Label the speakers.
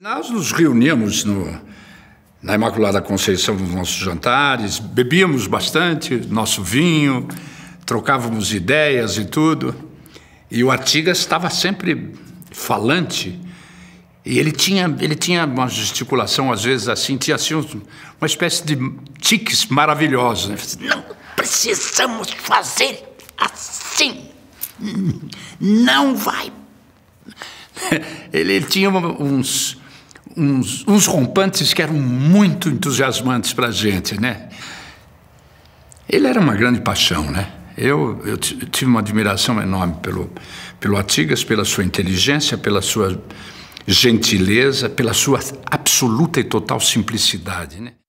Speaker 1: Nós nos reuníamos no, na Imaculada Conceição nos nossos jantares, bebíamos bastante nosso vinho, trocávamos ideias e tudo. E o Artigas estava sempre falante. E ele tinha, ele tinha uma gesticulação, às vezes, assim, tinha assim, uma espécie de tiques maravilhosos.
Speaker 2: Né? Não precisamos fazer
Speaker 3: assim. Não vai.
Speaker 1: Ele, ele tinha uns, uns, uns rompantes que eram muito entusiasmantes para a gente, né? Ele era uma grande paixão, né? Eu, eu tive uma admiração enorme pelo, pelo Artigas, pela sua inteligência, pela sua gentileza, pela sua absoluta e total simplicidade,
Speaker 4: né?